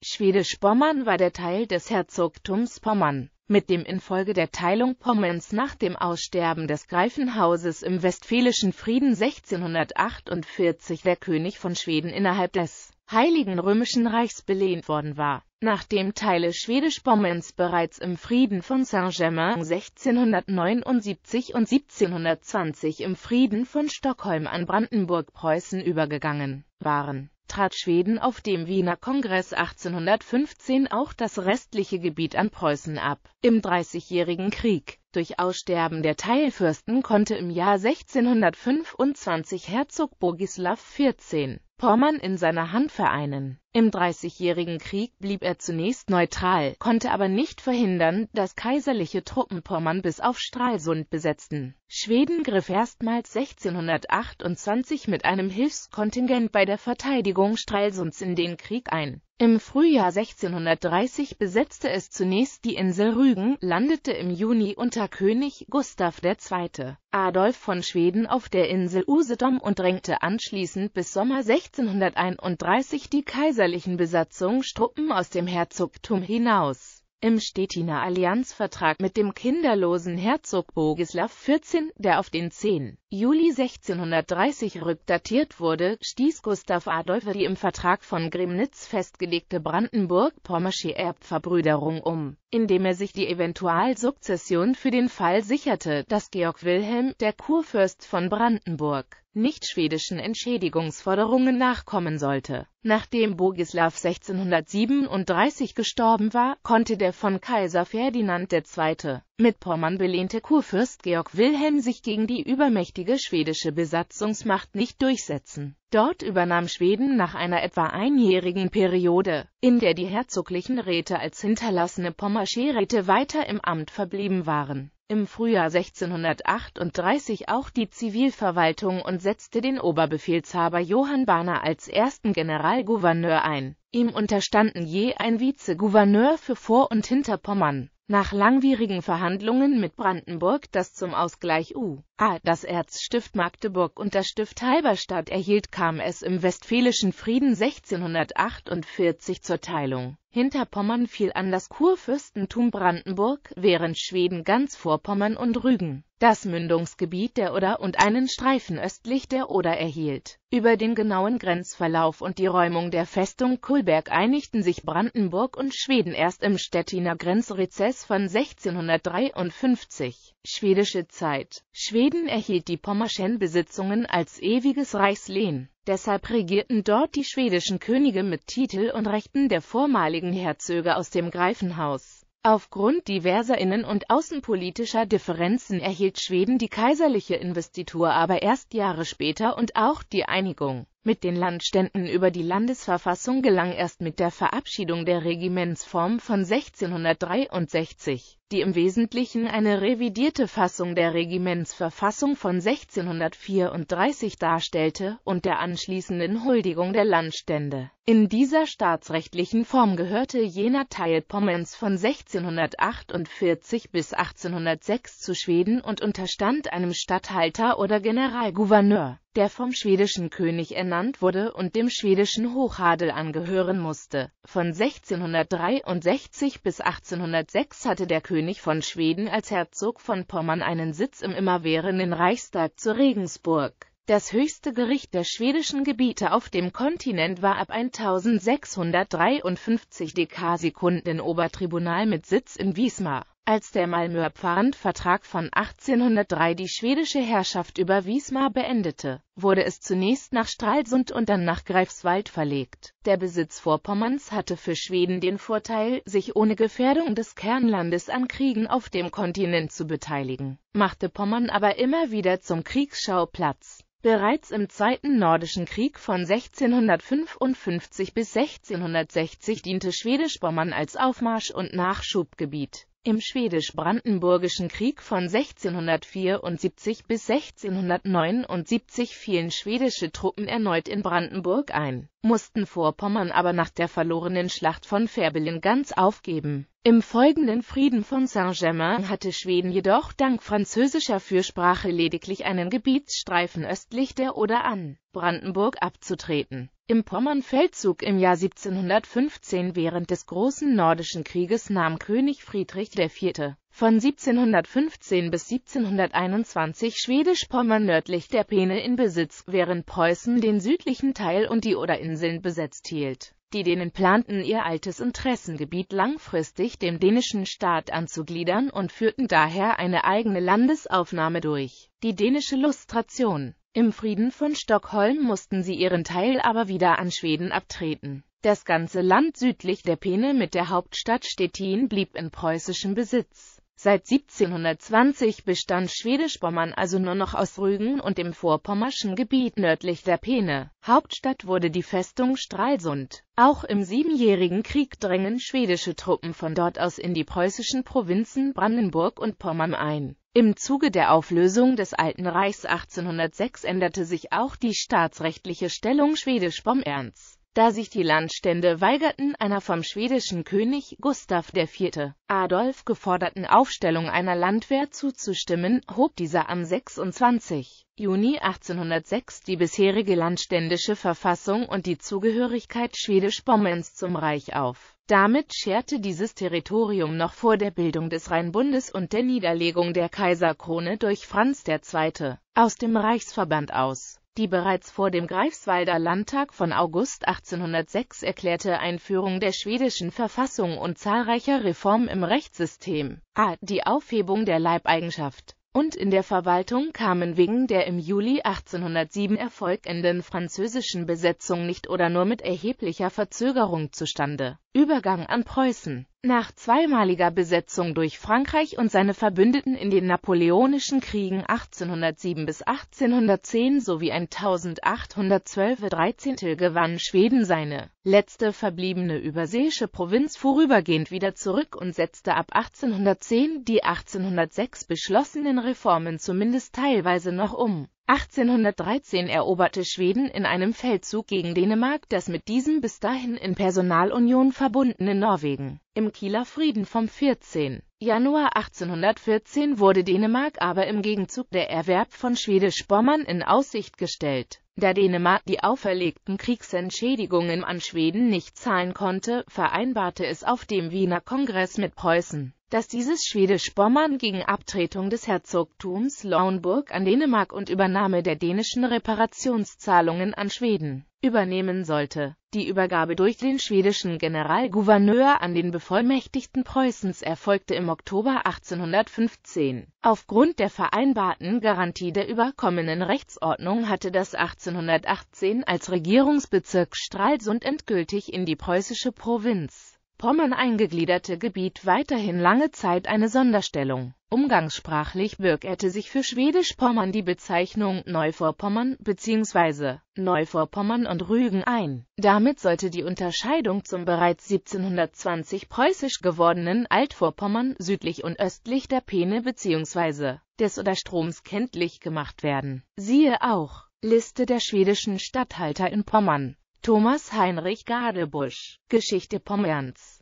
Schwedisch-Pommern war der Teil des Herzogtums Pommern, mit dem infolge der Teilung Pommerns nach dem Aussterben des Greifenhauses im Westfälischen Frieden 1648 der König von Schweden innerhalb des Heiligen Römischen Reichs belehnt worden war. Nachdem Teile Schwedisch-Pommerns bereits im Frieden von Saint-Germain 1679 und 1720 im Frieden von Stockholm an Brandenburg-Preußen übergegangen waren trat Schweden auf dem Wiener Kongress 1815 auch das restliche Gebiet an Preußen ab. Im Dreißigjährigen Krieg durch Aussterben der Teilfürsten konnte im Jahr 1625 Herzog Bogislav XIV. Pommern in seiner Hand vereinen. Im Dreißigjährigen Krieg blieb er zunächst neutral, konnte aber nicht verhindern, dass kaiserliche Truppen Pommern bis auf Stralsund besetzten. Schweden griff erstmals 1628 mit einem Hilfskontingent bei der Verteidigung Stralsunds in den Krieg ein im Frühjahr 1630 besetzte es zunächst die Insel Rügen, landete im Juni unter König Gustav II. Adolf von Schweden auf der Insel Usedom und drängte anschließend bis Sommer 1631 die kaiserlichen Besatzungsstruppen aus dem Herzogtum hinaus. Im Stettiner Allianzvertrag mit dem kinderlosen Herzog Bogislav XIV., der auf den 10. Juli 1630 rückdatiert wurde, stieß Gustav Adolf die im Vertrag von Gremnitz festgelegte brandenburg-pommersche Erbverbrüderung um, indem er sich die Eventualsukzession für den Fall sicherte, dass Georg Wilhelm, der Kurfürst von Brandenburg, nicht schwedischen Entschädigungsforderungen nachkommen sollte. Nachdem Bogislav 1637 gestorben war, konnte der von Kaiser Ferdinand II. mit Pommern belehnte Kurfürst Georg Wilhelm sich gegen die übermächtige mächtige schwedische Besatzungsmacht nicht durchsetzen. Dort übernahm Schweden nach einer etwa einjährigen Periode, in der die herzoglichen Räte als hinterlassene pommersche weiter im Amt verblieben waren, im Frühjahr 1638 auch die Zivilverwaltung und setzte den Oberbefehlshaber Johann Barner als ersten Generalgouverneur ein. Ihm unterstanden je ein Vizegouverneur für Vor- und Hinterpommern nach langwierigen Verhandlungen mit Brandenburg, das zum Ausgleich U.A. das Erzstift Magdeburg und das Stift Halberstadt erhielt, kam es im Westfälischen Frieden 1648 zur Teilung. Hinterpommern fiel an das Kurfürstentum Brandenburg, während Schweden ganz vor Pommern und Rügen das Mündungsgebiet der Oder und einen Streifen östlich der Oder erhielt. Über den genauen Grenzverlauf und die Räumung der Festung Kulberg einigten sich Brandenburg und Schweden erst im Stettiner Grenzrezess von 1653. Schwedische Zeit Schweden erhielt die pommerschen Besitzungen als ewiges Reichslehen. Deshalb regierten dort die schwedischen Könige mit Titel und Rechten der vormaligen Herzöge aus dem Greifenhaus Aufgrund diverser innen- und außenpolitischer Differenzen erhielt Schweden die kaiserliche Investitur aber erst Jahre später und auch die Einigung mit den Landständen über die Landesverfassung gelang erst mit der Verabschiedung der Regimentsform von 1663, die im Wesentlichen eine revidierte Fassung der Regimentsverfassung von 1634 darstellte, und der anschließenden Huldigung der Landstände. In dieser staatsrechtlichen Form gehörte jener Teil Pommerns von 1648 bis 1806 zu Schweden und unterstand einem Statthalter oder Generalgouverneur der vom schwedischen König ernannt wurde und dem schwedischen Hochadel angehören musste. Von 1663 bis 1806 hatte der König von Schweden als Herzog von Pommern einen Sitz im immerwährenden Reichstag zu Regensburg. Das höchste Gericht der schwedischen Gebiete auf dem Kontinent war ab 1653 Dekasekunden Obertribunal mit Sitz in Wismar. Als der Malmöer Pfandvertrag von 1803 die schwedische Herrschaft über Wismar beendete, wurde es zunächst nach Stralsund und dann nach Greifswald verlegt. Der Besitz Vorpommerns hatte für Schweden den Vorteil, sich ohne Gefährdung des Kernlandes an Kriegen auf dem Kontinent zu beteiligen, machte Pommern aber immer wieder zum Kriegsschauplatz. Bereits im Zweiten Nordischen Krieg von 1655 bis 1660 diente Schwedisch-Pommern als Aufmarsch- und Nachschubgebiet. Im Schwedisch-Brandenburgischen Krieg von 1674 bis 1679 fielen schwedische Truppen erneut in Brandenburg ein, mussten Vorpommern aber nach der verlorenen Schlacht von Fehrbellin ganz aufgeben. Im folgenden Frieden von Saint-Germain hatte Schweden jedoch dank französischer Fürsprache lediglich einen Gebietsstreifen östlich der Oder an Brandenburg abzutreten im Pommernfeldzug im Jahr 1715 während des Großen Nordischen Krieges nahm König Friedrich IV. von 1715 bis 1721 Schwedisch-Pommern nördlich der Peene in Besitz, während Preußen den südlichen Teil und die Oderinseln besetzt hielt. Die Dänen planten ihr altes Interessengebiet langfristig dem dänischen Staat anzugliedern und führten daher eine eigene Landesaufnahme durch, die dänische Lustration. Im Frieden von Stockholm mussten sie ihren Teil aber wieder an Schweden abtreten. Das ganze Land südlich der Peene mit der Hauptstadt Stettin blieb in preußischem Besitz Seit 1720 bestand Schwedisch-Pommern also nur noch aus Rügen und dem vorpommerschen Gebiet nördlich der Peene. Hauptstadt wurde die Festung Stralsund. Auch im Siebenjährigen Krieg drängen schwedische Truppen von dort aus in die preußischen Provinzen Brandenburg und Pommern ein. Im Zuge der Auflösung des Alten Reichs 1806 änderte sich auch die staatsrechtliche Stellung Schwedisch-Pommerns da sich die Landstände weigerten, einer vom schwedischen König Gustav IV. Adolf geforderten Aufstellung einer Landwehr zuzustimmen, hob dieser am 26. Juni 1806 die bisherige landständische Verfassung und die Zugehörigkeit schwedisch bommens zum Reich auf. Damit scherte dieses Territorium noch vor der Bildung des Rheinbundes und der Niederlegung der Kaiserkrone durch Franz II. aus dem Reichsverband aus. Die bereits vor dem Greifswalder Landtag von August 1806 erklärte Einführung der schwedischen Verfassung und zahlreicher Reformen im Rechtssystem, a. die Aufhebung der Leibeigenschaft und in der Verwaltung kamen wegen der im Juli 1807 erfolgenden französischen Besetzung nicht oder nur mit erheblicher Verzögerung zustande Übergang an Preußen. Nach zweimaliger Besetzung durch Frankreich und seine Verbündeten in den Napoleonischen Kriegen 1807 bis 1810 sowie 1812-13 gewann Schweden seine letzte verbliebene überseeische Provinz vorübergehend wieder zurück und setzte ab 1810 die 1806 beschlossenen Reformen zumindest teilweise noch um. 1813 eroberte Schweden in einem Feldzug gegen Dänemark das mit diesem bis dahin in Personalunion verbundene Norwegen. Im Kieler Frieden vom 14. Januar 1814 wurde Dänemark aber im Gegenzug der Erwerb von Schwedisch-Pommern in Aussicht gestellt da Dänemark die auferlegten Kriegsentschädigungen an Schweden nicht zahlen konnte, vereinbarte es auf dem Wiener Kongress mit Preußen, dass dieses schwedisch bommern gegen Abtretung des Herzogtums Lauenburg an Dänemark und Übernahme der dänischen Reparationszahlungen an Schweden übernehmen sollte. Die Übergabe durch den schwedischen Generalgouverneur an den bevollmächtigten Preußens erfolgte im Oktober 1815. Aufgrund der vereinbarten Garantie der überkommenen Rechtsordnung hatte das 18 1818 als Regierungsbezirk Stralsund endgültig in die preußische Provinz Pommern eingegliederte Gebiet weiterhin lange Zeit eine Sonderstellung. Umgangssprachlich bürgerte sich für Schwedisch-Pommern die Bezeichnung Neuvorpommern bzw. Neuvorpommern und Rügen ein. Damit sollte die Unterscheidung zum bereits 1720 preußisch gewordenen Altvorpommern südlich und östlich der Peene bzw. des oder Stroms kenntlich gemacht werden. Siehe auch Liste der schwedischen Statthalter in Pommern Thomas Heinrich Gadebusch Geschichte Pommerns